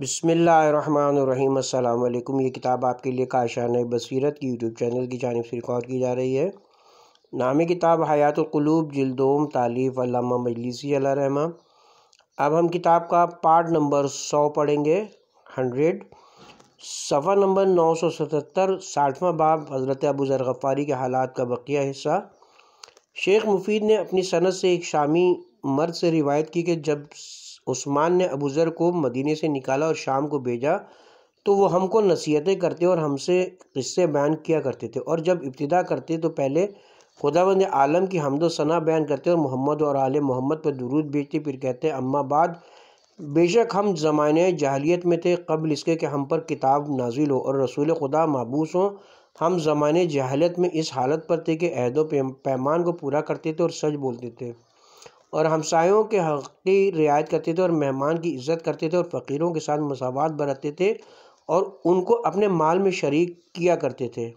बसमिल ये किताब आपके लिए काशान बसीरत की यूट्यूब चैनल की जानब से रिकॉर्ड की जा रही है नामी किताब हयात क़लूब जल्दोम तालीफ़ अल्लामा मजलिसी रहमा अब हम किताब का पार्ट नंबर सौ पढ़ेंगे हंड्रेड सफ़ा नंबर नौ सौ सतहत्तर साठवा बाब हज़रत अबू ज़र गफ़ारी के हालात का बकिया हिस्सा शेख मुफीद ने अपनी सनत से एक शामी मर्द से रिवायत की कि जब उस्मान ने अबूज़र को मदीने से निकाला और शाम को भेजा तो वो हमको नसीहतें करते और हमसे किस्से बयान किया करते थे और जब इब्तदा करते तो पहले खुदावंद आलम की हमदो सना बयान करते और मोहम्मद और आल मोहम्मद पर दुरूद भेजते फिर कहते अम्मा बाद बेशक हम ज़माने जहलीत में थे कबल इसके कि हम पर किताब नाजिल हो और रसूल खुदा मबूस हों हम ज़माने जहलत में इस हालत पर थे कि अहदो पैमान को पूरा करते थे और सच बोलते थे और हमसायों के हक़ की रियायत करते थे और मेहमान की इज़्ज़त करते थे और फ़कीरों के साथ मसावत बरतते थे और उनको अपने माल में शरीक किया करते थे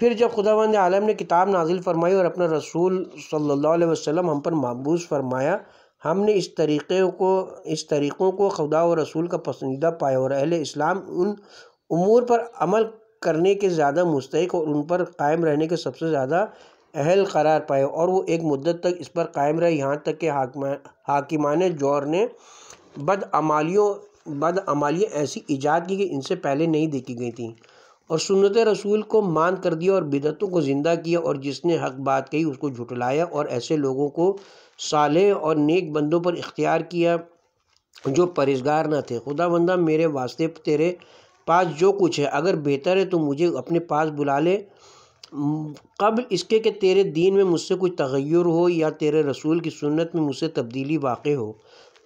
फिर जब खुदावंद आलम ने किताब नाजिल फरमाई और अपना रसूल सल्लल्लाहु अलैहि वसल्लम हम पर मबूस फरमाया हमने इस तरीक़े को इस तरीक़ों को खुदा और रसूल का पसंदीदा पाया और अहल इस्लाम उन उमूर पर अमल करने के ज़्यादा मुस्तक और उन पर कायम रहने के सबसे ज़्यादा अहल करार पाए और वो एक मुद्दत तक इस पर कायम रहे यहाँ तक कि हाकिमान जौर ने बदअमालियों बदअमालियाँ ऐसी ईजाद की कि इनसे पहले नहीं देखी गई थी और सुन्नत रसूल को मान कर दिया और बिदतों को ज़िंदा किया और जिसने हक बात कही उसको झुटलाया और ऐसे लोगों को साले और नेक बंदों पर इख्तियार किया जो परहेजगार न थे खुदा बंदा मेरे वास्ते तेरे पास जो कुछ है अगर बेहतर है तो मुझे अपने पास बुला ले कब इसके कि तेरे दीन में मुझसे कुछ तगैर हो या तेरे रसूल की सुन्नत में मुझसे तब्दीली वाक़ हो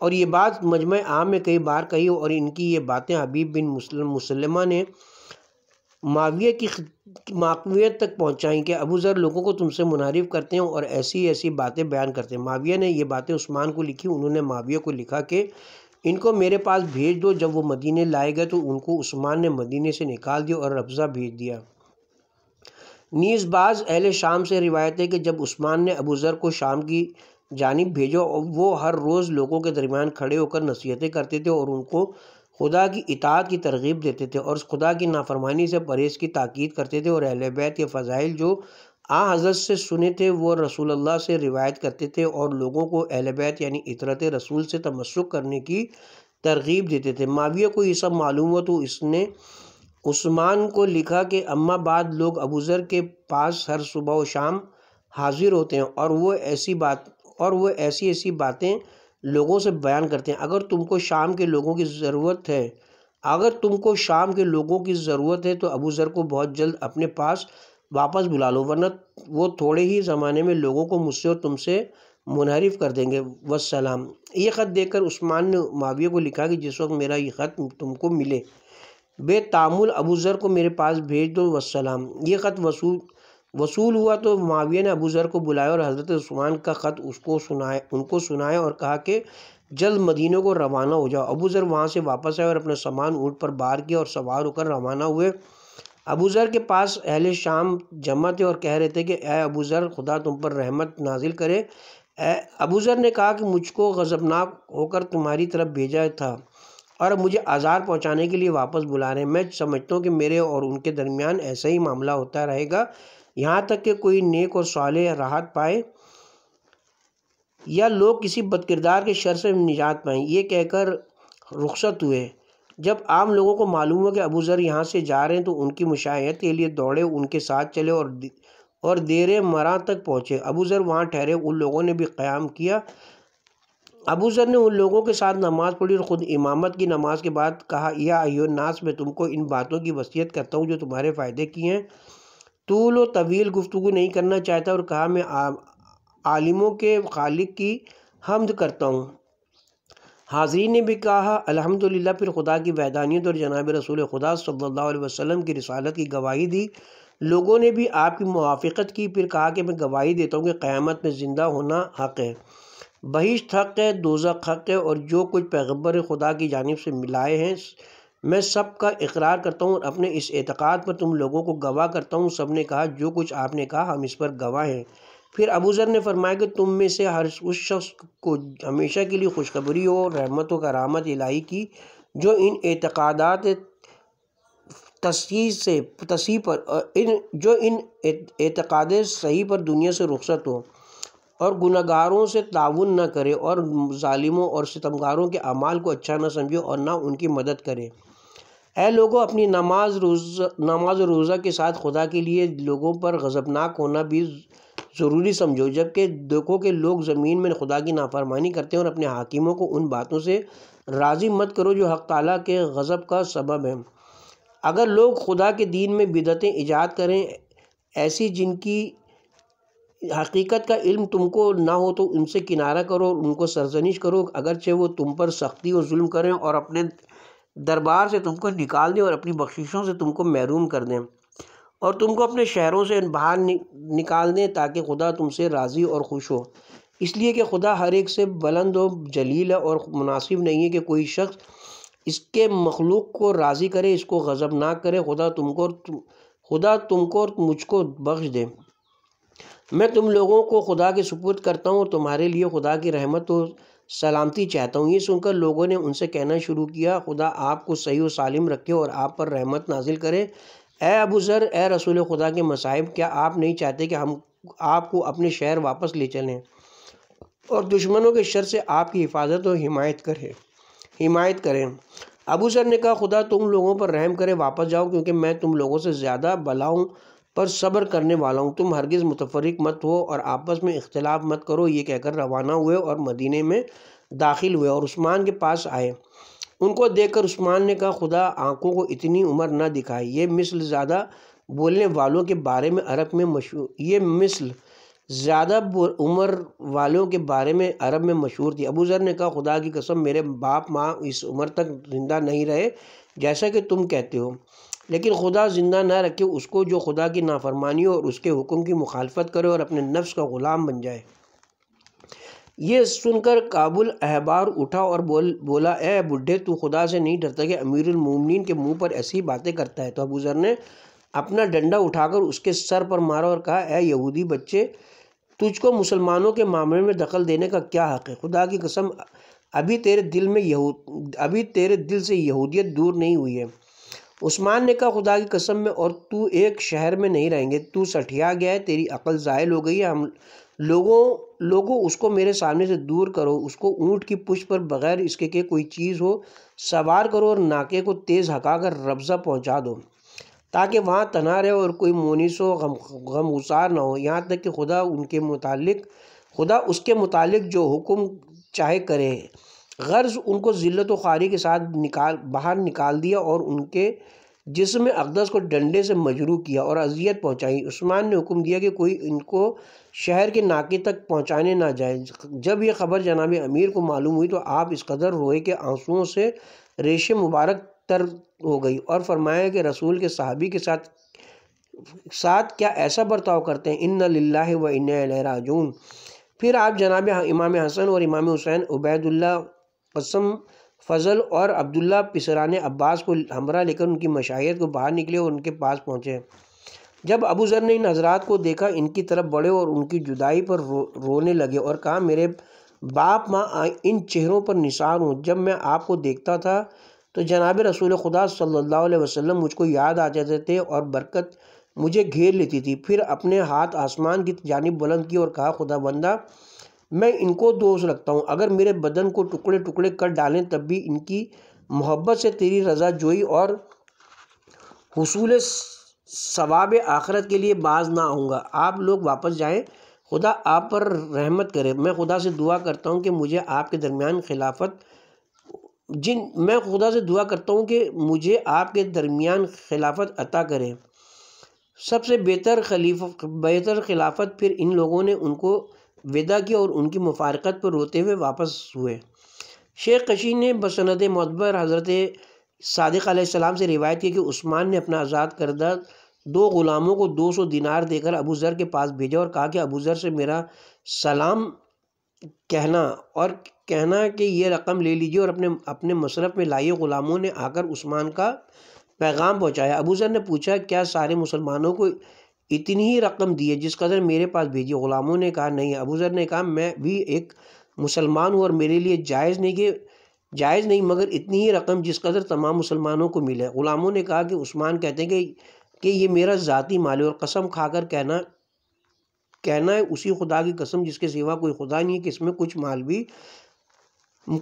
और ये बात मजम आम में कई बार कही और इनकी ये बातें हबीब बिन मुसलम मुसलमा ने माविया की माकवियत तक पहुँचाई कि अबू ज़र लोगों को तुमसे मुनारिफ करते हैं और ऐसी ऐसी बातें बयान करते हैं माविया ने ये बातें उस्मान को लिखी उन्होंने माविया को लिखा कि इनको मेरे पास भेज दो जब वो मदीने लाए गए तो उनको उस्मान ने मदीने से निकाल दिया और रब्ज़ा भेज दिया नीज़ बाज़ अहले शाम से रिवायत है कि जब उस्मान ने अबू ज़र को शाम की जानिब भेजा वो हर रोज़ लोगों के दरमियान खड़े होकर नसीहतें करते थे और उनको खुदा की इतात की तरगीब देते थे और खुदा की नाफरमानी से परहेज़ की ताकीद करते थे और अहल बैत के फ़जाइल जो आ हज़रत से सुने थे वो रसूल अल्लाह से रिवायत करते थे और लोगों को अहल बैत यानी इतरत रसूल से तमस्क करने की तरगीब देते थे माविया को ये सब मालूम हो तो इसने उस्मान को लिखा कि अम्मा बाद लोग अबूज़र के पास हर सुबह व शाम हाज़िर होते हैं और वो ऐसी बात और वो ऐसी ऐसी बातें लोगों से बयान करते हैं अगर तुमको शाम के लोगों की ज़रूरत है अगर तुमको शाम के लोगों की ज़रूरत है तो अबूज़र को बहुत जल्द अपने पास वापस बुला लो वरना वो थोड़े ही ज़माने में लोगों को मुझसे और तुमसे मुनहरफ कर देंगे वसलाम ये ख़त देखकर उस्मान ने माविया को लिखा कि जिस वक्त मेरा ये ख़त तुमको मिले तामुल अबूज़र को मेरे पास भेज दो वसलाम ये ख़त वसूल वसूल हुआ तो माविया ने अबूज़र को बुलाया और हज़रत स्मान का ख़त उसको सुनाया उनको सुनाया और कहा कि जल्द मदीनों को रवाना हो जाओ अबूज़र वहाँ से वापस आए और अपना सामान ऊँट पर बाहर किया और सवार होकर रवाना हुए अबूज़र के पास अहले शाम जमा थे और कह रहे थे कि ए अबूज़र खुदा तुम पर रहमत नाजिल करे अबूज़र ने कहा कि मुझको गज़बनाक होकर तुम्हारी तरफ भेजा था और अब मुझे आज़ार पहुंचाने के लिए वापस बुला रहे हैं मैं समझता हूँ कि मेरे और उनके दरमियान ऐसा ही मामला होता रहेगा यहाँ तक कि कोई नेक और साल राहत पाए या लोग किसी बदकिरदार के शर से निजात पाएँ ये कहकर रुखसत हुए जब आम लोगों को मालूम हुआ कि अबू ज़र यहाँ से जा रहे हैं तो उनकी मुशाहत के लिए दौड़े उनके साथ चले और और देर मरा तक पहुँचे अबू ज़र वहाँ ठहरे उन लोगों ने भी क़्याम किया अबू जर ने उन लोगों के साथ नमाज़ पढ़ी और ख़ुद इमामत की नमाज के बाद कहा या अयो नास मैं तुमको इन बातों की वसीयत करता हूँ जो तुम्हारे फ़ायदे की हैं तूल व तवील गुफ्तु नहीं करना चाहता और कहा मैं आलिमों के खालिक की हमद करता हूँ हाजरीन ने भी कहा अलहमदिल्ला फिर खुदा की वैदानियत और जनाब रसूल खुदा सल्ला वसलम की रसालत की गवाही दी लोगों ने भी आपकी मुआफ़त की फिर कहा कि मैं गवाही देता हूँ कि क़्यामत में ज़िंदा होना हक़ है बहिश्त हक़ है दोजक हक़ है और जो कुछ पैगम्बर खुदा की जानब से मिलाए हैं मैं सब का इकरार करता हूँ और अपने इस एतक़ाद पर तुम लोगों को गवाह करता हूँ सब ने कहा जो कुछ आपने कहा हम इस पर गवाह हैं फिर अबूजर ने फरमाया कि तुम में से हर उस शख्स को हमेशा के लिए खुशखबरी हो और रहमत व करामत इलाही की जो इन एतक़ादात तस्ही से तस्ही पर इन जो इन एतक़ाद सही पर दुनिया से रुखसत हो और गुनागारों से ताउन न करे और ालिमों और सितमगारों के अमाल को अच्छा न समझे और ना उनकी मदद करे ऐ लोगों अपनी नमाज रोज़ नमाज रोज़ा के साथ खुदा के लिए लोगों पर गज़बनाक होना भी ज़रूरी समझो जबकि देखो कि लोग ज़मीन में खुदा की नाफरमानी करते हैं और अपने हाकिमों को उन बातों से राज़ी मत करो जो हक तला के गज़ब का सबब है अगर लोग खुदा के दीन में बिदतें ईजाद करें ऐसी जिनकी हकीकत का इल्म तुमको ना हो तो उनसे किनारा करो उनको सरजनिश करो अगरचे वो तुम पर सख्ती और जुल्म करें और अपने दरबार से तुमको निकाल दें और अपनी बख्शिशों से तुमको महरूम कर दें और तुमको अपने शहरों से बाहर निकाल दें ताकि खुदा तुमसे राज़ी और खुश हो इसलिए कि खुदा हर एक से बुलंद और जलील है और मुनासिब नहीं है कि कोई शख्स इसके मखलूक को राज़ी करे इसको गज़ब ना करे खुदा तुमको खुदा तुमको और मुझको बख्श दे मैं तुम लोगों को खुदा के सपूत करता हूँ तुम्हारे लिए खुदा की रहमत और सलामती चाहता हूँ ये सुनकर लोगों ने उनसे कहना शुरू किया खुदा आपको सही व सालिम रखे और आप पर रहमत नाजिल करे ए अबू ज़र ए रसूल खुदा के मसाइब क्या आप नहीं चाहते कि हम आपको अपने शहर वापस ले चलें और दुश्मनों के शर से आपकी हिफाजत और हिमायत करें हिमायत करें अबू सर ने कहा खुदा तुम लोगों पर रहम करे वापस जाओ क्योंकि मैं तुम लोगों से ज़्यादा बलाऊँ पर सब्र करने वाला हूँ तुम हरगिज़ मुतफरक मत हो और आपस में इख्तलाफ मत करो ये कहकर रवाना हुए और मदीने में दाखिल हुए और उस्मान के पास आए उनको देखकर उस्मान ने कहा खुदा आंखों को इतनी उम्र ना दिखाई ये मिसल ज़्यादा बोलने वालों के बारे में अरब में मशहूर ये मिसल ज़्यादा उम्र वालों के बारे में अरब में मशहूर थी अबू जर ने कहा खुदा की कसम मेरे बाप माँ इस उम्र तक ज़िंदा नहीं रहे जैसा कि तुम कहते हो लेकिन खुदा ज़िंदा ना रखे उसको जो खुदा की नाफरमानी और उसके हुक्म की मुखालफत करे और अपने नफ्स का ग़ुलाम बन जाए ये सुनकर काबुल अहबार उठा और बोल बोला ए बुढ़े तू खुदा से नहीं डरता कि अमीरमिन के मुंह पर ऐसी बातें करता है तो अबू ज़र ने अपना डंडा उठाकर उसके सर पर मारा और कहा ए यहूदी बच्चे तुझको मुसलमानों के मामले में दखल देने का क्या हक़ है खुदा की कसम अभी तेरे दिल में यहूद अभी तेरे दिल से यहूदियत दूर नहीं हुई है उस्मान ने कहा खुदा की कसम में और तू एक शहर में नहीं रहेंगे तू सठिया गया है तेरी अकल ज़ायल हो गई है हम लोगों लोगों उसको मेरे सामने से दूर करो उसको ऊँट की पुष्ट पर बगैर इसके के कोई चीज़ हो सवार करो और नाके को तेज़ हका कर रब्ज़ा पहुँचा दो ताकि वहाँ तना रहे और कोई मोनिस हो गम गमगुसार ना हो यहाँ तक कि खुदा उनके मुतालिक खुदा उसके मुतालिक जो हुक्म चाहे करे गर्ज उनको ज़िलत व ख़ारी के साथ निकाल बाहर निकाल दिया और उनके जिसम अकदस को डंडे से मजरू किया और अजियत पहुँचाई उस्मान ने हुक्म दिया कि कोई इनको शहर के नाके तक पहुँचाने ना जाए जब यह खबर जनाब अमीर को मालूम हुई तो आप इस कदर रोए के आंसुओं से रेशे मुबारक तर हो गई और फरमाया कि रसूल के सहाबी के साथ साथ क्या ऐसा बर्ताव करते हैं इन ला व इन राजून फिर आप जनाब इमाम हसन और इमाम हुसैन उबैदुल्ला कसम फ़ज़ल और अब्दुल्ला पिसरान अब्बास को हमरा लेकर उनकी मशाहत को बाहर निकले और उनके पास पहुँचे जब अबू ज़र ने इन हजरात को देखा इनकी तरफ बढ़े और उनकी जुदाई पर रो, रोने लगे और कहा मेरे बाप माँ इन चेहरों पर निशान हूँ जब मैं आपको देखता था तो जनाब रसूल खुदा सल्लल्लाहु अलैहि वसल्लम मुझको याद आ जाते थे और बरकत मुझे घेर लेती थी फिर अपने हाथ आसमान की जानब बुलंद की और कहा खुदा बंदा मैं इनको दोष रखता हूँ अगर मेरे बदन को टुकड़े टुकड़े कर डालें तब भी इनकी मोहब्बत से तेरी रज़ा जोई और हसूल सवाब आखरत के लिए बाज ना आऊँगा आप लोग वापस जाएँ खुदा आप पर रहमत करे मैं खुदा से दुआ करता हूँ कि मुझे आपके दरमियान खिलाफत जिन मैं खुदा से दुआ करता हूँ कि मुझे आपके दरमियान खिलाफत अता करे सबसे बेहतर खलीफ बेहतर खिलाफत फिर इन लोगों ने उनको विदा की और उनकी मुफारकत पर रोते हुए वापस हुए शेख कशी ने बसनत मतबर हज़रत सदक से रिवायत की कि उस्मान ने अपना आज़ाद करदा दो ग़ुलामों को दो सौ दिनार देकर अबू ज़र के पास भेजा और कहा कि अबू ज़र से मेरा सलाम कहना और कहना कि यह रकम ले लीजिए और अपने अपने मशरफ़ में लाइए ग़ुलामों ने आकर उस्मान का पैगाम पहुँचाया अबू ज़र ने पूछा क्या सारे मुसलमानों को इतनी ही रकम दी है जिस कदर मेरे पास भेजी ग़ुलामों ने कहा नहीं अबूज़र ने कहा मैं भी एक मुसलमान हूँ और मेरे लिए जायज़ नहीं कि जायज़ नहीं मगर इतनी ही रकम जिस कदर तमाम मुसलमानों को मिले ग़ुलामों ने कहा कि उस्मान कहते हैं कि कि ये मेरा ज़ाती माल है और कसम खाकर कहना कहना है उसी खुदा की कसम जिसके सिवा कोई खुदा नहीं है कि इसमें कुछ माल भी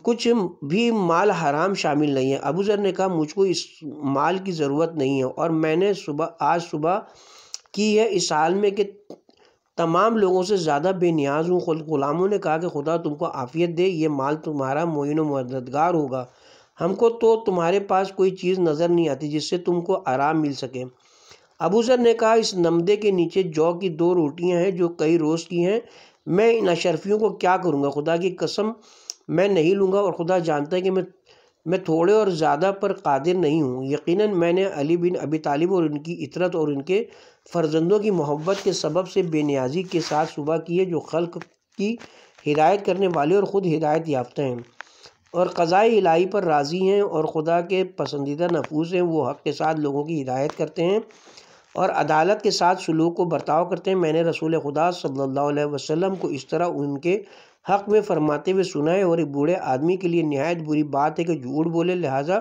कुछ भी माल हराम शामिल नहीं है अबूज़र ने कहा मुझको इस माल की ज़रूरत नहीं है और मैंने सुबह आज सुबह की है इस हाल में कि तमाम लोगों से ज़्यादा बेनियाज हूँ ग़ुलामों ने कहा कि खुदा तुमको आफ़ियत दे ये माल तुम्हारा मोइन मददगार होगा हमको तो तुम्हारे पास कोई चीज़ नज़र नहीं आती जिससे तुमको आराम मिल सके अबूज़र ने कहा इस नमदे के नीचे जौ की दो रोटियां हैं जो कई रोज़ की हैं मैं इन अशरफियों को क्या करूँगा खुदा की कसम मैं नहीं लूँगा और खुदा जानता है कि मैं मैं थोड़े और ज़्यादा पर कादिर नहीं हूँ यकीनन मैंने अली बिन अबी तालिब और उनकी इतरत और उनके फ़र्जंदों की मोहब्बत के सबब से बेनियाजी के साथ सुबह किए जो खल्क की हिदायत करने वाले और ख़ुद हिदायत याफ्ता हैं और क़ज़ाए इलाही पर राज़ी हैं और खुदा के पसंदीदा नफूस हैं वो हक़ के साथ लोगों की हिदायत करते हैं और अदालत के साथ सलूक को बर्ताव करते हैं मैंने रसूल खुदा सल्लल्लाहु अलैहि वसल्लम को इस तरह उनके हक़ में फरमाते हुए सुना है और एक बूढ़े आदमी के लिए नहायत बुरी बात है कि झूठ बोले लिहाजा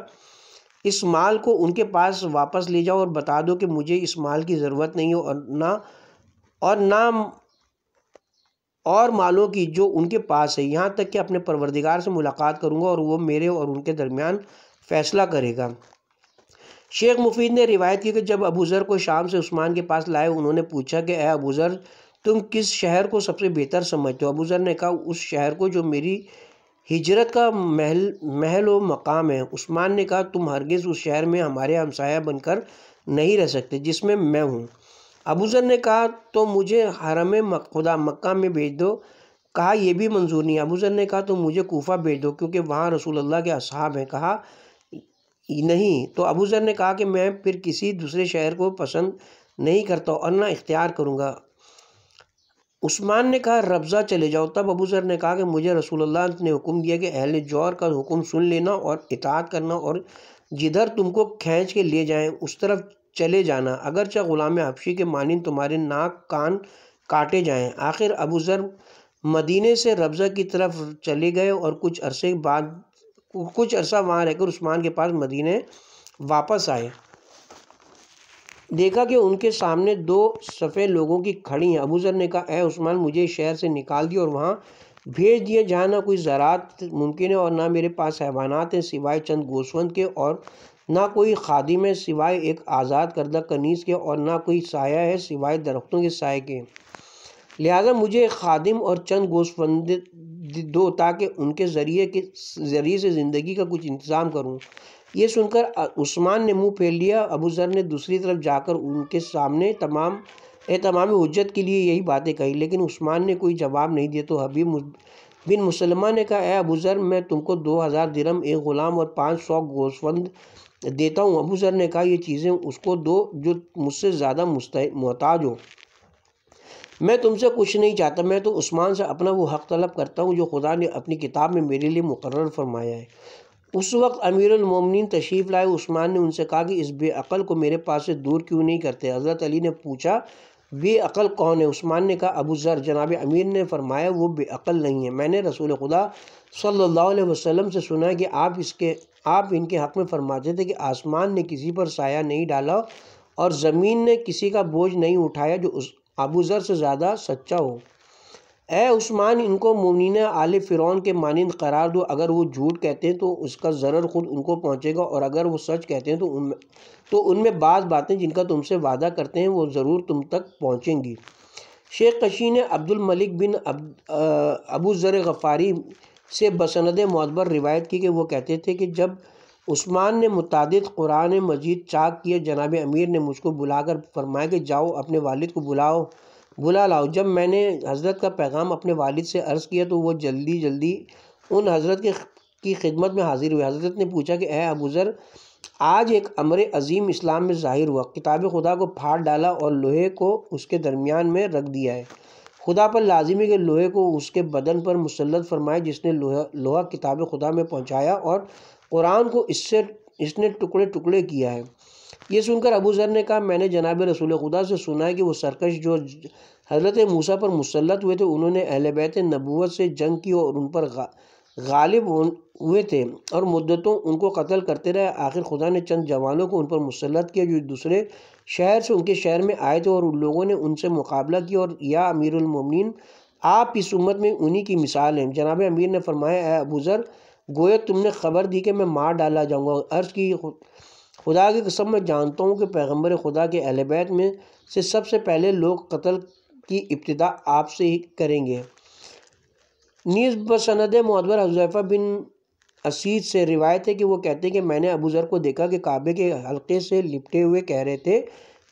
इस माल को उनके पास वापस ले जाओ और बता दो कि मुझे इस माल की ज़रूरत नहीं हो और ना और ना और मालों की जो उनके पास है यहाँ तक कि अपने परवरदिगार से मुलाकात करूँगा और वो मेरे और उनके दरमियान फ़ैसला करेगा शेख मुफीद ने रिवायत की कि जब अबूज़र को शाम से उस्मान के पास लाए उन्होंने पूछा कि अः अबूज़र तुम किस शहर को सबसे बेहतर समझते हो अबूज़र ने कहा उस शहर को जो मेरी हिजरत का महल महल व मकाम है उस्मान ने कहा तुम हरगिज़ उस शहर में हमारे हमसाया बनकर नहीं रह सकते जिसमें मैं हूँ अबूज़र ने कहा तो मुझे हरम खुदा मक्का में भेज दो कहा यह भी मंजूर नहीं अबूज़र ने कहा तो मुझे कोफा भेज दो क्योंकि वहाँ रसूल अल्लाह के असहाब हैं कहा नहीं तो अबूज़र ने कहा कि मैं फिर किसी दूसरे शहर को पसंद नहीं करता और ना इख्तियार करूँगा उस्मान ने कहा रबज़ा चले जाओ तब अबू जर ने कहा कि मुझे रसूलुल्लाह ने हुक्म दिया कि अहल जौर का हुक्म सुन लेना और इतात करना और जिधर तुमको खींच के ले जाएं उस तरफ चले जाना अगरचे ग़ुलाम हबशी के मानंद तुम्हारे नाक कान काटे जाएं आखिर अबू ज़र मदीने से रबज़ा की तरफ चले गए और कुछ अरसे बाद कुछ अरसा वहाँ रहकर उस्मान के पास मदीने वापस आए देखा कि उनके सामने दो सफ़े लोगों की खड़ी हैं अबूज़र ने कहा ए उस्मान मुझे शहर से निकाल दिया और वहाँ भेज दिए जहाँ ना कोई ज़रात मुमकिन है और ना मेरे पास हैवानात हैं सिवाय चंद गोसवंत के और ना कोई खादिम है सिवाय एक आज़ाद करदा कनीस के और ना कोई साया है सिवाय दरख्तों के साय के लिहाजा मुझे खादिम और चंद गोसवंद दो ताकि उनके ज़रिए के ज़रिए से ज़िंदगी का कुछ इंतज़ाम करूँ ये सुनकर उस्मान ने मुंह फेर लिया अबू ज़र ने दूसरी तरफ जाकर उनके सामने तमाम ए तमाम हजत के लिए यही बातें कही लेकिन उस्मान ने कोई जवाब नहीं दिया तो हबीब बिन मुसलमान ने कहा ए अबू ज़र मैं तुमको दो हज़ार दिरम एक ग़ुलाम और पाँच सौ गोशवंद देता हूँ अबू ज़र ने कहा ये चीज़ें उसको दो जो मुझसे ज़्यादा मोहताज हो मैं तुमसे कुछ नहीं चाहता मैं तो उस्मान से अपना वो हक़ तलब करता हूँ जो खुदा ने अपनी किताब में मेरे लिए मुकर फरमाया है उस वक्त अमीरमिन तशीफ लाए उस्मान ने उनसे कहा कि इस बेअल को मेरे पास से दूर क्यों नहीं करते हज़रत अली ने पूछा बेअल कौन है उस्मान ने कहा अबू ज़र जनाब अमीर ने फरमाया वो बेअल नहीं है मैंने रसूल खुदा सल्लल्लाहु अलैहि वसल्लम से सुना है कि आप इसके आप इनके हक़ में फरमाते थे कि आसमान ने किसी पर साया नहीं डाला और ज़मीन ने किसी का बोझ नहीं उठाया जो उस अबू ज़र से ज़्यादा सच्चा हो ए उस्मान इनको मुमिन आल फिर के मानंद करार दो अगर वो झूठ कहते हैं तो उसका ज़रर ख़ुद उनको पहुँचेगा और अगर वो सच कहते हैं तो उन तो उनमें बाज़ बातें जिनका तुमसे वादा करते हैं वो ज़रूर तुम तक पहुँचेंगी शेख कशी ने अब्दुलमलिक बिन अब, अबू ज़र गफ़ारी से बसंद मतबर रिवायत की कि वो कहते थे कि जब उस्मान ने मुतद कुरान मजीद चाक किए जनाब अमीर ने मुझको बुलाकर फरमाया कि जाओ अपने वालिद को बुलाओ बुला लाओ जब मैंने हज़रत का पैगाम अपने वालिद से अर्ज़ किया तो वो जल्दी जल्दी उन हज़रत के की खिदमत में हाज़िर हुए हज़रत ने पूछा कि ए अबूज़र आज एक अमर अजीम इस्लाम में ज़ाहिर हुआ किताब खुदा को फाड़ डाला और लोहे को उसके दरमियान में रख दिया है खुदा पर लाजिमी के लोहे को उसके बदन पर मुसलत फरमाए जिसने लोहा लोहा किताब खुदा में पहुँचाया और कुरान को इससे इसने टुकड़े टुकड़े किया है ये सुनकर अबू जर ने कहा मैंने जनाब रसूल खुदा से सुना है कि वो सरकश जो हज़रत मूसा पर मुसलत हुए थे उन्होंने अहल बैत नबूत से जंग की और उन पर गालिब हुए थे और मुद्दतों उनको कत्ल करते रहे आखिर खुदा ने चंद जवानों को उन पर मुसलत किया जो दूसरे शहर से उनके शहर में आए थे और उन लोगों ने उनसे मुकाबला किया और या अमीरमिन आप इस उम्मत में उन्हीं की मिसाल हैं जनाब अमीर ने फरमाया अबूज़र गोय तुमने खबर दी कि मैं मार डाला जाऊँगा अर्ज़ की खुदा की कसम मैं जानता हूँ कि पैगम्बर खुदा के अहलबैत में से सबसे पहले लोग कत्ल की इब्तदा आपसे ही करेंगे नीज़ बसंद मदबर हजैफ़ा बिन असीद से रिवायत है कि वो कहते हैं कि मैंने अबू ज़र को देखा कि काबे के हल्के से लिपटे हुए कह रहे थे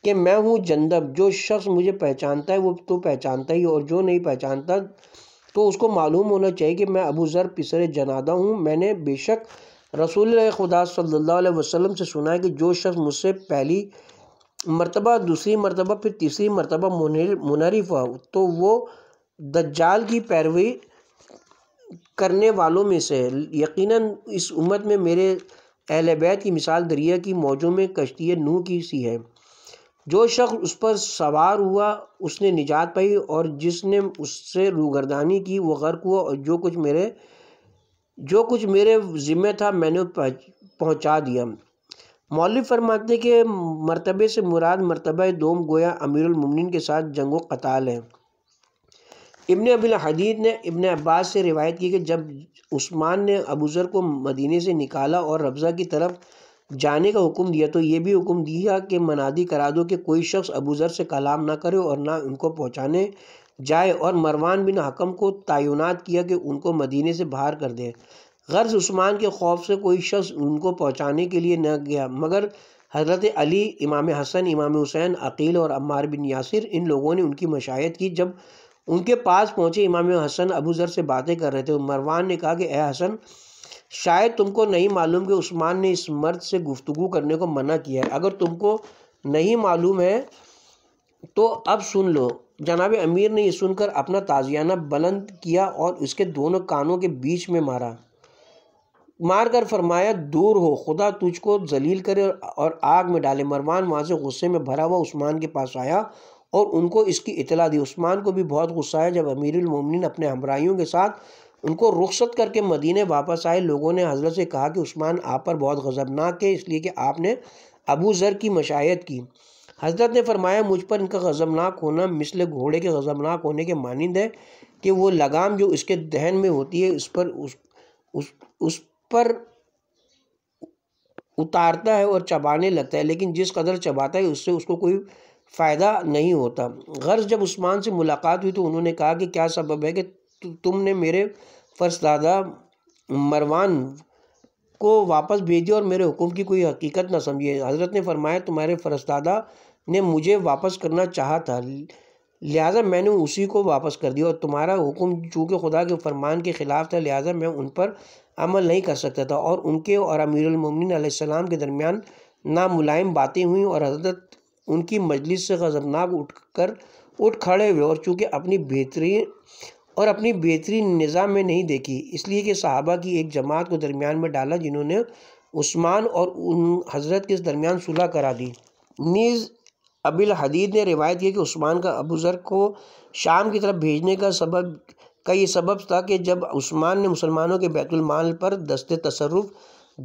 कि मैं हूँ जंदब जो शख्स मुझे पहचानता है वो तो पहचानता ही और जो नहीं पहचानता तो उसको मालूम होना चाहिए कि मैं अबू ज़र पिसर जनादा हूँ मैंने बेशक रसूल खुदा सल्लल्लाहु अलैहि वसल्लम से सुना है कि जो शख्स मुझसे पहली मरतबा दूसरी मरतबा फिर तीसरी मरतबा मुनरफ हुआ तो वो दज्जाल की पैरवी करने वालों में से है यकीनन इस उम्मत में मेरे अहल बैत की मिसाल दरिया की मौजों में कश्ती नूह की सी है जो शख्स उस पर सवार हुआ उसने निजात पाई और जिसने उससे रूगरदानी की वो गर्क हुआ और जो कुछ मेरे जो कुछ मेरे ज़िम्मे था मैंने पहुंचा दिया मौलवी फरमाते के मरतबे से मुराद मरतबा दोम गोया अमीरमिन के साथ जंग कताल है इबन अबिल हदीद ने इबन अब्बास से रिवायत की कि जब उस्मान ने अबूज़र को मदीने से निकाला और रबज़ा की तरफ जाने का हुक्म दिया तो ये भी हुक्म दिया कि मनादी करा दो कि कोई शख्स अबूज़र से कलाम ना करे और ना उनको पहुँचाने जाए और मरवान बिन हकम को तयनत किया कि उनको मदीने से बाहर कर दें गर्ज उस्मान के खौफ से कोई शख्स उनको पहुँचाने के लिए न गया मगर हज़रत अली इमाम हसन इमाम हुसैन अकील और अम्मार बिन यासिर इन लोगों ने उनकी मशायत की जब उनके पास पहुँचे इमाम हसन अबू ज़र से बातें कर रहे थे मरवान ने कहा कि ए हसन शायद तुमको नहीं मालूम कि उस्मान ने इस मर्द से गुफ्तु करने को मना किया है अगर तुमको नहीं मालूम है तो अब सुन लो जनाब अमीर ने यह सुनकर अपना ताजियाना बुलंद किया और उसके दोनों कानों के बीच में मारा मार कर फरमाया दूर हो खुदा तुझको जलील करे और आग में डाले मरवान वहाँ से गुस्से में भरा हुआ उस्मान के पास आया और उनको इसकी इतला दी उस्मान को भी बहुत गुस्सा आया जब अमीरमिन अपने हमराइयों के साथ उनको रुख्सत करके मदीने वापस आए लोगों ने हजरत से कहा कि उस्मान आप पर बहुत गजबनाक है इसलिए कि आपने अबू ज़र की मशायत की हज़रत ने फरमाया मुझ पर इनका गज़मनाक होना मिसल घोड़े के गज़मनाक होने के मानंद है कि वो लगाम जो इसके दहन में होती है उस पर उस उस उस पर उतारता है और चबाने लगता है लेकिन जिस कदर चबाता है उससे उसको कोई फ़ायदा नहीं होता गर्ज जब उस्मान से मुलाकात हुई तो उन्होंने कहा कि क्या सबब है कि तुमने मेरे फर्जदादा मरवान को वापस भेजे और मेरे हुक्म की कोई हकीकत ना समझिए हज़रत ने फरमाया तुम्हारे फरसदादा ने मुझे वापस करना चाहा था लिहाजा मैंने उसी को वापस कर दिया और तुम्हारा हुक्म चूँकि खुदा के फरमान के ख़िलाफ़ था लिहाजा मैं उन पर अमल नहीं कर सकता था और उनके और अमीरमिन के दरमियान नामुलायम बातें हुई और हजरत उनकी मजलिस से गज़बनाक उठ कर उठ खड़े हुए और चूँकि अपनी बेहतरीन और अपनी बेहतरीन निज़ाम में नहीं देखी इसलिए कि साहबा की एक जमात को दरमियान में डाला जिन्होंने उस्मान और उन हजरत के दरमियान सुलह करा दी नीज़ अबिल हदीद ने रिवायत की कि उस्मान का अबू ज़र को शाम की तरफ भेजने का सबब का ये सबब था कि जब उस्मान ने मुसलमानों के बैतुलमाल पर दस्ते तसरुफ़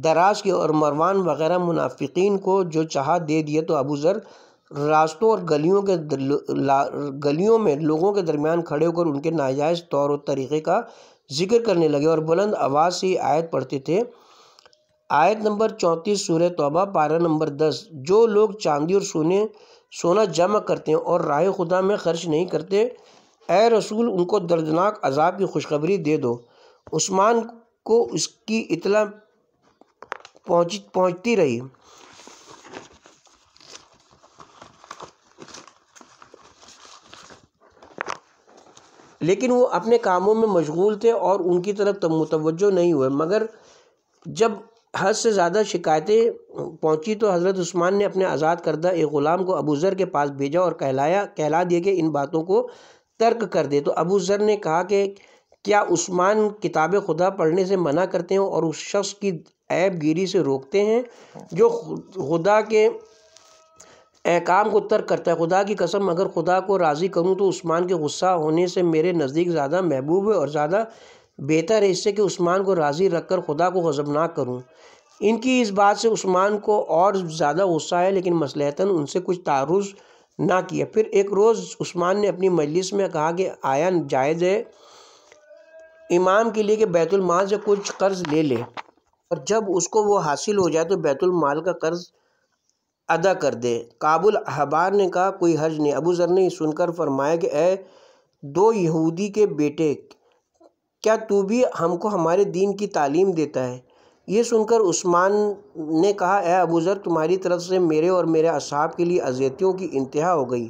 दराज के और मरवान वगैरह मुनाफिकीन को जो चाह दे दिए तो अबू ज़र रास्तों और गलियों के गलियों में लोगों के दरमियान खड़े होकर उनके नाजायज़ तौर और तरीक़े का जिक्र करने लगे और बुलंद आवाज़ से आयत पढ़ते थे आयत नंबर चौंतीस सूर्य तोबा पारा नंबर दस जो लोग चांदी और सोने सोना जमा करते हैं और राय खुदा में खर्च नहीं करते ए रसूल उनको दर्दनाक अजाब की खुशखबरी दे दो उस्मान को उसकी इतला पहुँच पहुँचती रही लेकिन वो अपने कामों में मशगूल थे और उनकी तरफ मुतवजो नहीं हुए मगर जब हद से ज़्यादा शिकायतें पहुंची तो हज़रत उस्मान ने अपने आज़ाद करदा एक ग़ुलाम को अबू ज़र के पास भेजा और कहलाया कहला दिया कि इन बातों को तर्क कर दे तो अबू ज़र ने कहा कि क्या उस्मान किताब खुदा पढ़ने से मना करते हैं और उस शख्स की ऐब गिरी से रोकते हैं जो खुदा के अहकाम को तर्क करता है खुदा की कसम अगर खुदा को राज़ी करूँ तो उस्मान के गुस्सा होने से मेरे नज़दीक ज़्यादा महबूब है और ज़्यादा बेहतर है इससे कि उस्मान को राज़ी रखकर खुदा को ना करूं इनकी इस बात से उस्मान को और ज़्यादा गुस्सा है लेकिन मसलहतन उनसे कुछ तारुज़ ना किया फिर एक रोज़ उस्मान ने अपनी मजलिस में कहा कि आया जायज़ है इमाम के लिए कि बैतुलमाल से कुछ कर्ज़ ले ले और जब उसको वो हासिल हो जाए तो बैतुलमाल का कर्ज़ अदा कर दे काबुल अहबार ने कहा कोई हर्ज नहीं अबू ज़र ने सुनकर फरमाया कि ए दो यहूदी के बेटे क्या तू भी हमको हमारे दीन की तालीम देता है ये सुनकर उस्मान ने कहा ए अबूज़र तुम्हारी तरफ से मेरे और मेरे असाब के लिए अजियतियों की इंतहा हो गई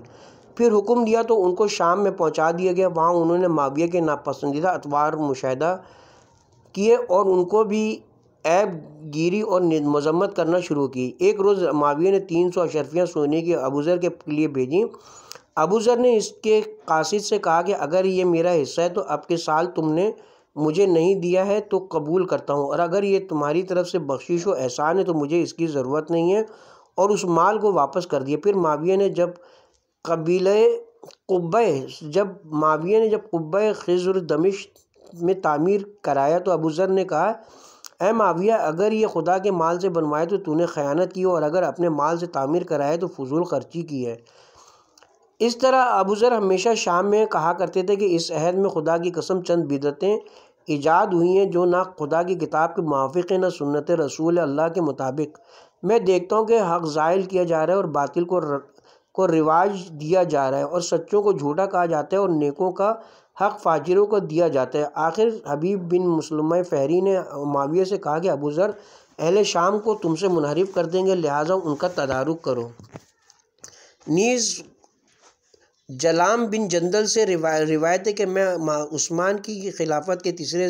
फिर हुक्म दिया तो उनको शाम में पहुंचा दिया गया वहाँ उन्होंने माविया के नापसंदीदा अतवार मुशाह किए और उनको भी ऐब गिरी और मजम्मत करना शुरू की एक रोज़ माविया ने तीन सौ अशरफियाँ सोने की अबूज़र के लिए भेजी अबूज़र ने इसके कासिद से कहा कि अगर ये मेरा हिस्सा है तो अब के साल तुमने मुझे नहीं दिया है तो कबूल करता हूँ और अगर ये तुम्हारी तरफ से बख्शिश व एहसान है तो मुझे इसकी ज़रूरत नहीं है और उस माल को वापस कर दिया फिर माविया ने जब कबीले कुब जब माविया ने जब कुब खजर दमिश में तामीर कराया तो अबूज़र ने कहा ए माविया अगर ये खुदा के माल से बनवाए तो तूने ख़यानत की और अगर अपने माल से तामीर कराए तो फजूल खर्ची की है इस तरह अबूज़र हमेशा शाम में कहा करते थे कि इस अहद में खुदा की कसम चंद बिदतें ईजाद हुई हैं जो ना खुदा की किताब के मुआफ़ हैं ना सुनत रसूल अल्लाह के मुताबिक मैं देखता हूँ कि हक़ ज़ायल किया जा रहा है और बातिल को र, को रिवाज दिया जा रहा है और सच्चों को झूठा कहा जाता है और नेकों का हक़ फाजिरों को दिया जाता है आखिर हबीब बिन मुसलम फ़हरी ने माविया से कहा कि अबूज़र अहल शाम को तुमसे मुनहरफ कर देंगे लिहाजा उनका तदारुक करो नीज़ जलाम बिन जंदल से रिवा रिवायत है कि मैं उस्मान की खिलाफत के तीसरे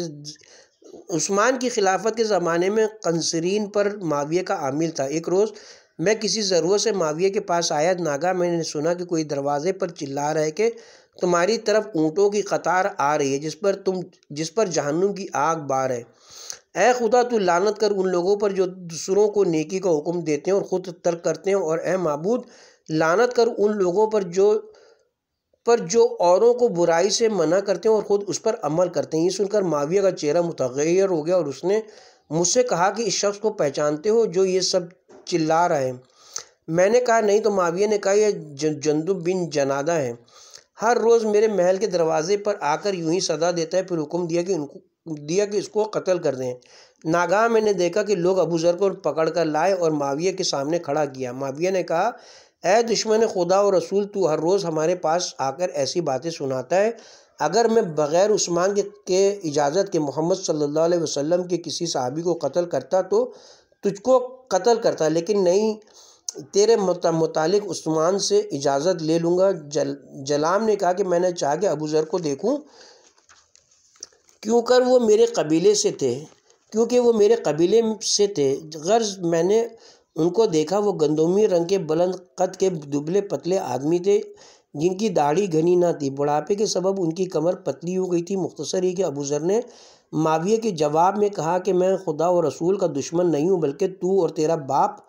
उस्मान की खिलाफत के ज़माने में कंसरीन पर माविया का आमिल था एक रोज़ मैं किसी ज़रूरत से माविया के पास आया नागा मैंने सुना कि कोई दरवाज़े पर चिल्ला रहे कि तुम्हारी तरफ ऊँटों की कतार आ रही है जिस पर तुम जिस पर जहनुम की आग बार है ए खुदा तो लानत कर उन लोगों पर जो दूसरों को नेकी का हुक्म देते हैं और ख़ुद तर्क करते हैं और ए मबूद लानत कर उन लोगों पर जो पर जो औरों को बुराई से मना करते हैं और ख़ुद उस पर अमल करते हैं ये सुनकर माविया का चेहरा मुतगैर हो गया और उसने मुझसे कहा कि इस शख्स को पहचानते हो जो ये सब चिल्ला रहा है मैंने कहा नहीं तो माविया ने कहा यह जंदु बिन जनादा है हर रोज़ मेरे महल के दरवाजे पर आकर यूं ही सदा देता है फिर हुक्म दिया कि उनको दिया कि इसको कत्ल कर दें नागाह मैंने देखा कि लोग अबू जर को पकड़ कर लाए और माविया के सामने खड़ा किया माविया ने कहा ए दुश्मन खुदा और रसूल तू हर रोज़ हमारे पास आकर ऐसी बातें सुनाता है अगर मैं बग़ैर उस्मान के, के इजाज़त के मोहम्मद सल्लल्लाहु अलैहि वसल्लम के किसी साहबी को कत्ल करता तो तुझको कत्ल करता लेकिन नहीं तेरे मुतालिक उस्मान से इजाज़त ले लूँगा जल जलाम ने कहा कि मैंने चाह के अबू ज़र को देखूँ क्यों कर वो मेरे कबीले से थे क्योंकि वो मेरे कबीले से थे गर्ज़ मैंने उनको देखा वो गंदोमी रंग के बुलंद कद के दुबले पतले आदमी थे जिनकी दाढ़ी घनी ना थी बुढ़ापे के सबब उनकी कमर पतली हो गई थी मुख्तसर ही कि अबूज़र ने माविया के जवाब में कहा कि मैं खुदा और रसूल का दुश्मन नहीं हूँ बल्कि तू और तेरा बाप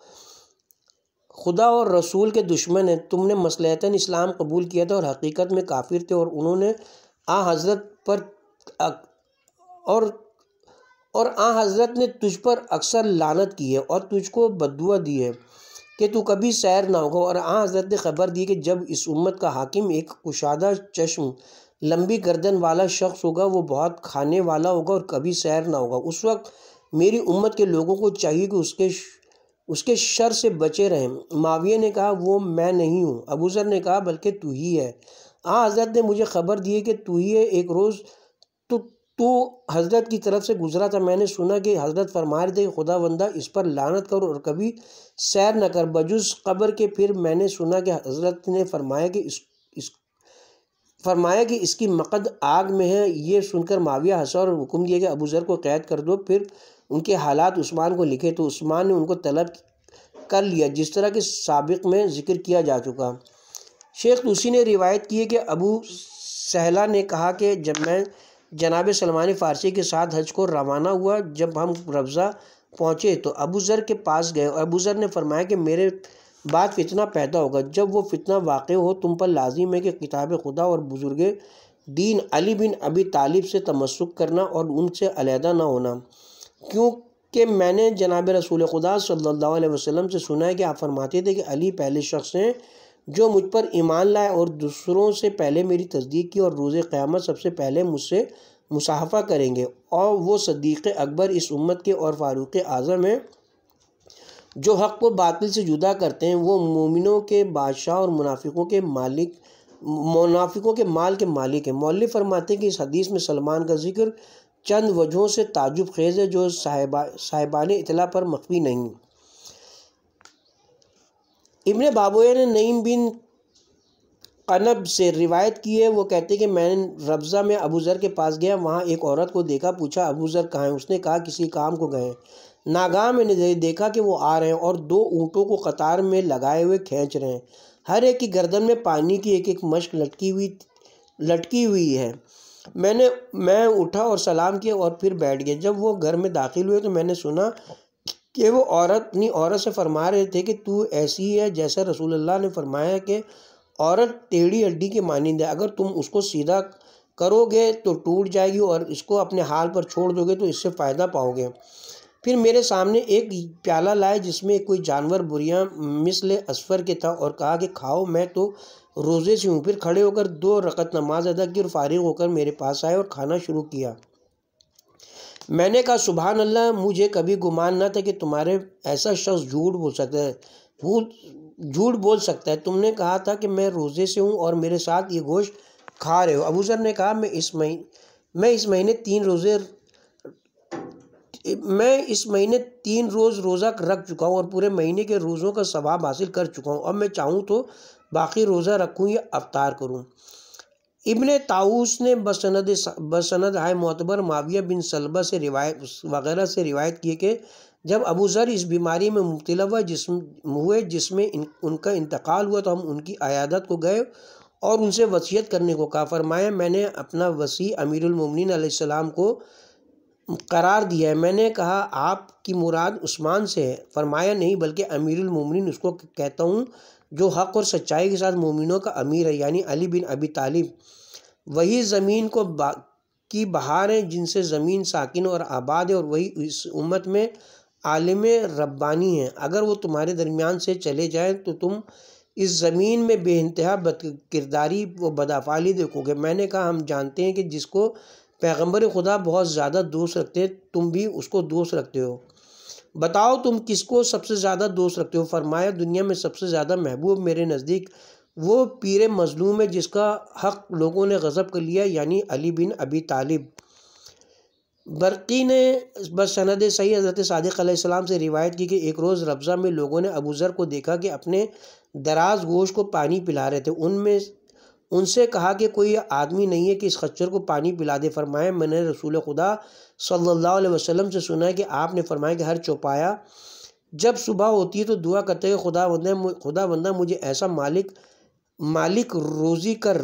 खुदा और रसूल के दुश्मन हैं तुमने मसलहतन इस्लाम कबूल किया था और हकीकत में काफिर थे और उन्होंने आ हज़रत पर और और आ हज़रत ने तुझ पर अक्सर लानत की है और तुझको बदुआ दी है कि तू कभी सैर ना हो और आ हज़रत ने खबर दी कि जब इस उम्मत का हाकिम एक कुशादा चश्म लंबी गर्दन वाला शख्स होगा वो बहुत खाने वाला होगा और कभी सैर ना होगा उस वक्त मेरी उम्मत के लोगों को चाहिए कि उसके उसके शर से बचे रहें माविया ने कहा वो मैं नहीं हूँ अबूज़र ने कहा बल्कि तू ही है आ हज़रत ने मुझे खबर दी है कि तू ही है एक रोज़ तो तो हज़रत की तरफ से गुज़रा था मैंने सुना कि हज़रत फरमा रहे थे खुदा वंदा इस पर लानत करो और कभी सैर न कर बजुस कब्र के फिर मैंने सुना कि हज़रत ने फरमाया कि इस इस फरमाया कि इसकी मकद आग में है ये सुनकर माविया हंसा और हुक्म दिया कि अबू ज़र को क़ैद कर दो फिर उनके हालात उस्मान को लिखे तो उस्मान ने उनको तलब कर लिया जिस तरह के सबक में जिक्र किया जा चुका शेख उसी ने रिवायत की है कि अबू सहला ने कहा कि जब मैं जनाब सलमान फ़ारसी के साथ हज को रवाना हुआ जब हम रबज़ा पहुँचे तो अबू ज़र के पास गए और अबू ज़र ने फरमाया कि मेरे बाद फितना पैदा होगा जब वो फितना वाक़ हो तुम पर लाजिम है कि किताब खुदा और बुज़ुर्ग दीन अली बिन अबी तालिब से तमस्क करना और उनसे अलहदा ना होना क्योंकि मैंने जनाब रसूल खुदा सल्ला वसलम से सुना है कि आप फरमाते थे कि अली पहले शख्स हैं जो मुझ पर ईमान लाए और दूसरों से पहले मेरी तस्दीक की और रोज़ क़्यामत सबसे पहले मुझसे मुसाफा करेंगे और वो सदीक़ अकबर इस उम्मत के और फारूक आज़म हैं जो हक़ को बातिल से जुदा करते हैं वो मोमिनों के बादशाह और मुनाफिकों के मालिक मुनाफिकों के माल के मालिक हैं मौल फरमाते हैं कि इस हदीस में सलमान का जिक्र चंद वजहों से ताजुब खेज़ है जो साहिबा साहिबान इतला पर मखबी नहीं इबन बाबोया ने नईम बिन कनब से रिवायत की है वो कहते हैं कि मैंने रबज़ा में अबूज़र के पास गया वहाँ एक औरत को देखा पूछा अबूज़र कहाँ हैं उसने कहा किसी काम को गए नागाह मैंने देखा कि वो आ रहे हैं और दो ऊँटों को कतार में लगाए हुए खींच रहे हैं हर एक की गर्दन में पानी की एक एक मश्क लटकी हुई लटकी हुई है मैंने मैं उठा और सलाम किया और फिर बैठ गया जब वो घर में दाखिल हुए तो मैंने सुना कि वो औरत अपनी औरत से फरमा रहे थे कि तू ऐसी है जैसे रसूल अल्लाह ने फरमाया कि औरत टेढ़ी हड्डी के मानंद है अगर तुम उसको सीधा करोगे तो टूट जाएगी और इसको अपने हाल पर छोड़ दोगे तो इससे फ़ायदा पाओगे फिर मेरे सामने एक प्याला लाए जिसमें कोई जानवर बुरियाँ मिसल असफर के था और कहा कि खाओ मैं तो रोज़े से हूँ फिर खड़े होकर दो रकत नमाज अदा की और फारिग होकर मेरे पास आए और खाना शुरू किया मैंने कहा सुबह अल्लाह मुझे कभी गुमान ना था कि तुम्हारे ऐसा शख्स झूठ बोल सकता है झूठ झूठ बोल सकता है तुमने कहा था कि मैं रोज़े से हूँ और मेरे साथ ये गोश्त खा रहे हो अबू सर ने कहा मैं इस महीने मैं इस महीने तीन रोज़े मैं इस महीने तीन रोज़ रोज़ा रख चुका हूँ और पूरे महीने के रोज़ों का स्वभाव हासिल कर चुका हूँ अब मैं चाहूँ तो बाकी रोज़ा रखूँ या अवतार करूँ इबन ताउस ने बसनद बसनद हाय मोतबर माविया बिन सलबा से रिवायत वगैरह से रिवायत किए कि जब अबू ज़र इस बीमारी में मुबतला हुआ जिसम हुए जिसमें इन, उनका इंतकाल हुआ तो हम उनकी अयादत को गए और उनसे वसीयत करने को कहा फरमाया मैंने अपना वसी अमीरमिन आसमाम को करार दिया है मैंने कहा आपकी मुराद उस्मान से है फरमाया नहीं बल्कि अमीरमिन उसको कहता हूँ जो हक़ और सच्चाई के साथ मोमिनों का अमीर है यानी अली बिन अबी तालिब वही ज़मीन को बा की बहार है जिनसे ज़मीन साकिन और आबाद है और वही इस उम्मत में आलम रब्बानी है अगर वो तुम्हारे दरमियान से चले जाएँ तो तुम इस ज़मीन में बेानतहा बद किरदारी व बदाफाली देखोगे मैंने कहा हम जानते हैं कि जिसको पैगम्बर खुदा बहुत ज़्यादा दोस्त रखते हैं तुम भी उसको दोस्त रखते हो बताओ तुम किसको सबसे ज़्यादा दोस्त रखते हो फरमाया दुनिया में सबसे ज़्यादा महबूब मेरे नज़दीक वो पीर मजलूम है जिसका हक़ लोगों ने गज़ब कर लिया यानी अली बिन अबी तालिब बरकी ने सनद सही हज़रत सदक़ से रिवायत की कि एक रोज़ रबज़ा में लोगों ने अबू ज़र को देखा कि अपने दराज गोश को पानी पिला रहे थे उनमें उनसे कहा कि कोई आदमी नहीं है कि इस खच्चर को पानी पिला दे फरमाया मैंने रसूल खुदा सल्लल्लाहु अलैहि वसल्लम से सुना है कि आपने फरमाया कि हर चौपाया जब सुबह होती है तो दुआ करते हैं खुदा बंदा खुदा बंदा मुझे ऐसा मालिक मालिक रोज़ी कर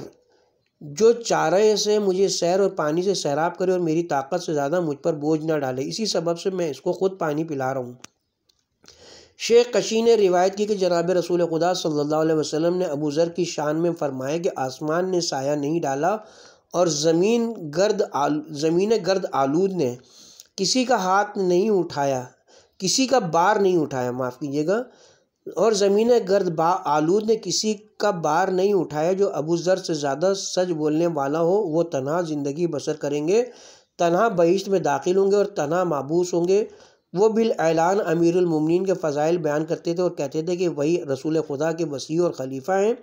जो चारे से मुझे सैर और पानी से सैराब करे और मेरी ताकत से ज़्यादा मुझ पर बोझ ना डाले इसी सबब से मैं इसको ख़ुद पानी पिला रहा हूँ शेख कशी ने रिवायत की कि जनाब रसूल खुदा सल्लल्लाहु अलैहि वसल्लम ने अबू ज़र की शान में फरमाया कि आसमान ने साया नहीं डाला और ज़मीन गर्द आलू ज़मीन गर्द आलूद ने किसी का हाथ नहीं उठाया किसी का बार नहीं उठाया माफ़ कीजिएगा और ज़मीन गर्द बा आलूद ने किसी का बार नहीं उठाया जो अबू ज़र से ज़्यादा सच बोलने वाला हो वो तनहा ज़िंदगी बसर करेंगे तनहा बहिश्त में दाखिल होंगे और तनहा मबूस होंगे वो बिल ऐलान अमीरमन के फ़जाइल बयान करते थे और कहते थे कि वही रसूल खुदा के वसी और खलीफा हैं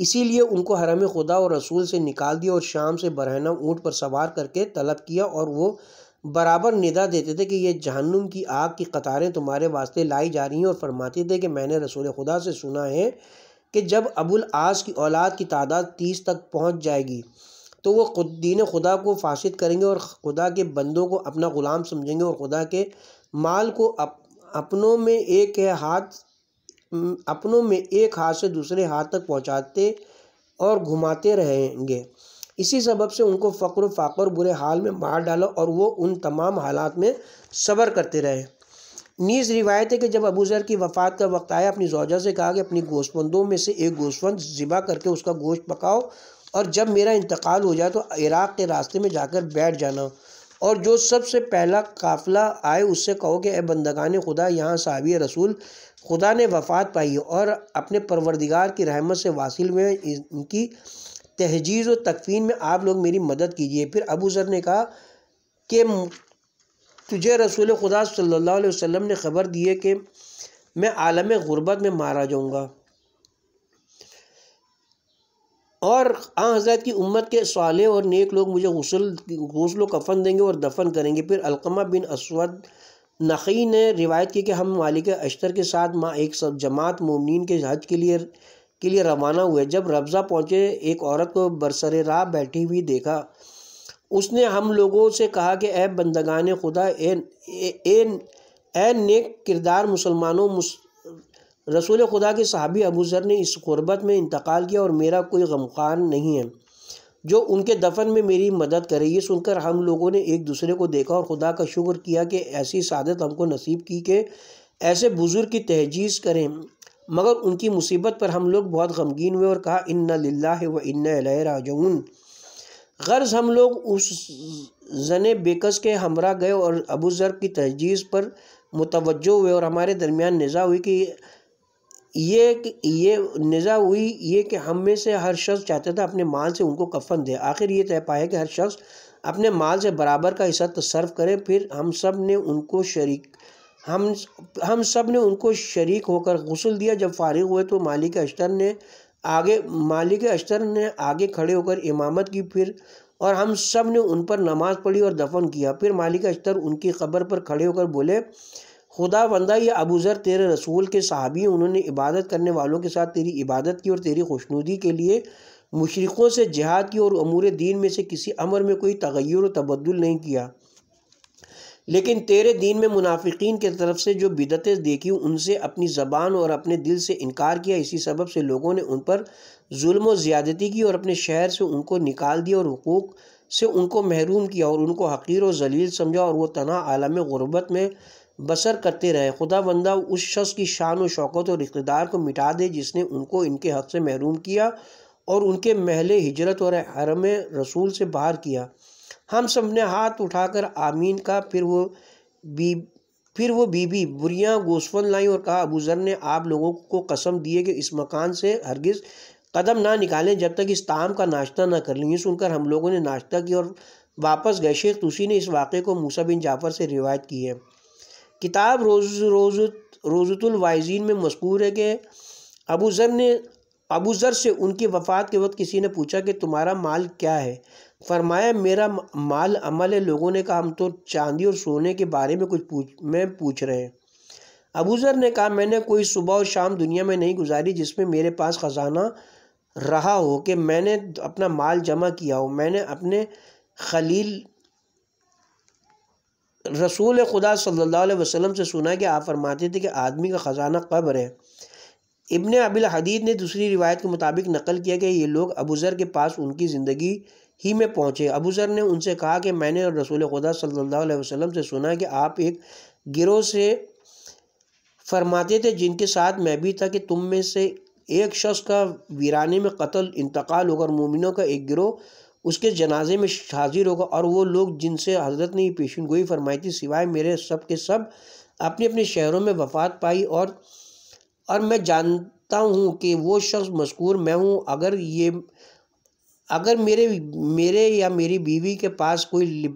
इसीलिए उनको हरम खुदा और रसूल से निकाल दिया और शाम से बरहना ऊँट पर सवार करके तलब किया और वो बराबर निदा देते थे कि ये जहन्नुम की आग की कतारें तुम्हारे वास्ते लाई जा रही हैं और फरमाते थे कि मैंने रसूल खुदा से सुना है कि जब अबुल आस की औलाद की तादाद तीस तक पहुँच जाएगी तो वह खुद दीन खुदा को फासद करेंगे और खुदा के बंदों को अपना ग़ुलाम समझेंगे और खुदा के माल को अप, अपनों में एक हाथ अपनों में एक हाथ से दूसरे हाथ तक पहुंचाते और घुमाते रहेंगे इसी सबब से उनको फ़क्र फ़ाकर बुरे हाल में मार डाला और वो उन तमाम हालात में सब्र करते रहे नीज रिवायत है कि जब अबू जर की वफ़ात का वक्त आया अपनी जौजा से कहा कि अपनी गोश्तबंदों में से एक गोश्तबंद ज़िबा करके उसका गोश्त पकाओ और जब मेरा इंतकाल हो जाए तो इराक़ के रास्ते में जाकर बैठ जाना और जो सबसे पहला काफ़िला आए उससे कहो कि ए बंदगान खुदा यहाँ साहबी रसूल खुदा ने वफ़ात पाई और अपने परवरदिगार की रहमत से वासिल हुए इनकी तहजीज़ व तकफीन में आप लोग मेरी मदद कीजिए फिर अबू सर ने कहा कि तुझे रसूल खुदा सल्लल्लाहु अलैहि वसल्लम ने ख़बर दी है कि मैं आलम ग़ुरबत में मारा जाऊँगा और आ हज़रत की उम्मत के साले और नेक लोग मुझे गसल गसल कफ़न देंगे और दफन करेंगे फिर अलकमा बिन असवद नक़ी ने रिवायत की कि हम मालिक अश्तर के साथ माँ एक सब जमात ममिन के हज के लिए के लिए रवाना हुए जब रबज़ा पहुँचे एक औरत को बरसर राह बैठी हुई देखा उसने हम लोगों से कहा कि ए बंदगान खुदा एन ए, ए नेक किरदार मुसलमानों मुस, रसूल खुदा के सहाबी अबूजर ने इस गुरबत में इंतकाल किया और मेरा कोई गमखान नहीं है जो उनके दफन में मेरी मदद करे ये सुनकर हम लोगों ने एक दूसरे को देखा और खुदा का शुक्र किया कि ऐसी शादत हमको नसीब की कि ऐसे बुज़ुर्ग की तहजीज़ करें मगर उनकी मुसीबत पर हम लोग बहुत गमगीन हुए और कहा इन्ना लिल्ला व इन्ना राजून गर्ज़ हम लोग उस जन बेकस के हमरा गए और अबू ज़र की तहजीज़ पर मुतवज हुए और हमारे दरमियान निजा हुई कि ये कि ये नज़ा हुई ये कि हम में से हर शख्स चाहता था अपने माल से उनको कफन दे आखिर ये तय पाया कि हर शख्स अपने माल से बराबर का हिस्सा तसर्व करे फिर हम सब ने उनको शरीक हम हम सब ने उनको शरीक होकर गसल दिया जब फारिग हुए तो मालिक अश्तर ने आगे मालिक अश्तर ने आगे खड़े होकर इमामत की फिर और हम सब ने उन पर नमाज़ पढ़ी और दफन किया फिर मालिक अश्तर उनकी खबर पर खड़े होकर बोले खुदा बंदा ये अबूजर तेरे रसूल के सहाबी उन्होंने इबादत करने वालों के साथ तेरी इबादत की और तेरी खुशनुदी के लिए मशरक़ों से जिहाद की और अमूर दीन में से किसी अमर में कोई तगैर तबदुल नहीं किया लेकिन तेरे दीन में मुनाफिकीन के तरफ से जो बिदतें देखी उनसे अपनी ज़बान और अपने दिल से इनकार किया इसी सबब से लोगों ने उन पर जुल्म ज़्यादती की और अपने शहर से उनको निकाल दिया और हकूक़ से उनको महरूम किया और उनको हकीर व जलील समझा और वह तना आलम गुरबत में बसर करते रहे खुदा बंदा उस शख्स की शान व शौकत और इकतदार को मिटा दे जिसने उनको इनके हक़ से महरूम किया और उनके महले हिजरत और हरम रसूल से बाहर किया हम सब ने हाथ उठाकर आमीन का फिर वो बी फिर वो बीबी बुरियाँ गोसफन लाई और कहा अबू जर ने आप लोगों को कसम दिए कि इस मकान से हरगिज़ कदम ना निकालें जब तक इस ताम का नाश्ता ना कर लें सुनकर हम लोगों ने नाश्ता किया और वापस गए शेख तुसी ने इस वाक़े को मूसा बिन जाफ़र से रिवायत की है किताब रोज रोज रोज़तुलवाइजीन में मशहूर है कि अबू ज़र ने अबू ज़र से उनकी वफ़ात के वक्त किसी ने पूछा कि तुम्हारा माल क्या है फरमाया मेरा माल अमल है लोगों ने कहा हम तो चांदी और सोने के बारे में कुछ पूछ मैं पूछ रहे हैं अबू ज़र ने कहा मैंने कोई सुबह और शाम दुनिया में नहीं गुजारी जिसमें मेरे पास ख़जाना रहा हो कि मैंने अपना माल जमा किया हो मैंने अपने खलील रसूल खुदा सल्लल्लाहु अलैहि वसल्लम से सुना कि आप फरमाते थे कि आदमी का ख़जाना कब्र है इबन अबिल हदीद ने दूसरी रिवायत के मुताबिक नकल किया कि ये लोग अबूज़र के पास उनकी ज़िंदगी ही में पहुँचे अबूज़र ने उनसे कहा कि मैंने रसूल खुदा सल्लल्लाहु अलैहि वसल्लम से सुना कि आप एक गिरोह से फरमाते थे जिनके साथ मैं भी था कि तुम में से एक शख्स का वीरानी में कत्ल इंतकाल होकर मोमिनों का एक गिरोह उसके जनाजे में हाजिर होगा और वो लोग जिनसे हजरत ने पेशन गोई फरमाई थी सिवाय मेरे सब के सब अपने अपने शहरों में वफात पाई और और मैं जानता हूँ कि वो शख्स मशकूर मैं हूँ अगर ये अगर मेरे मेरे या मेरी बीवी के पास कोई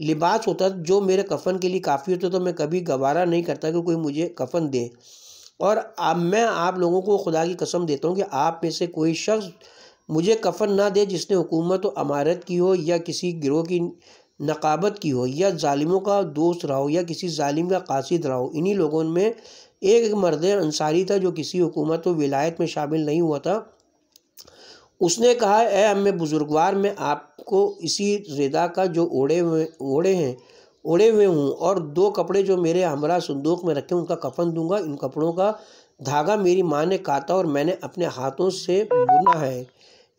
लिबास होता जो मेरे कफन के लिए काफ़ी होता तो मैं कभी गवारा नहीं करता कि कोई मुझे कफन दे और अब मैं आप लोगों को खुदा की कसम देता हूँ कि आप में से कोई शख्स मुझे कफन ना दे जिसने हुकूमत अमारत की हो या किसी गिरोह की नकाबत की हो या ालिमों का दोस्त रहा हो या किसी ालिम का कासिद रहा हो इन्हीं लोगों में एक मर्द अंसारी था जो किसी हुकूमत व विलायत में शामिल नहीं हुआ था उसने कहा ए अम्मे बुज़ुर्गवार मैं आपको इसी रिदा का जो ओढ़े हुए ओढ़े हैं ओढ़े हुए हूँ और दो कपड़े जो मेरे हमरा संदूक में रखे उनका कफन दूंगा इन कपड़ों का धागा मेरी माँ ने काटा और मैंने अपने हाथों से बुना है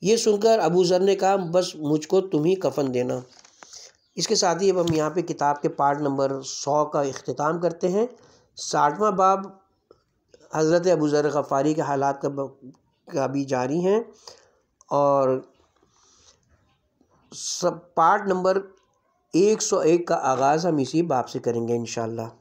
ये सुनकर अबू ज़र ने कहा बस मुझको तुम ही कफन देना इसके साथ ही अब हम यहाँ पे किताब के पार्ट नंबर सौ का अख्ताम करते हैं साठवा बाब हज़रत अबू ज़र गफ़ारी के हालात का, का भी जारी हैं और सब पार्ट नंबर एक सौ एक का आगाज़ हम इसी बाप से करेंगे इन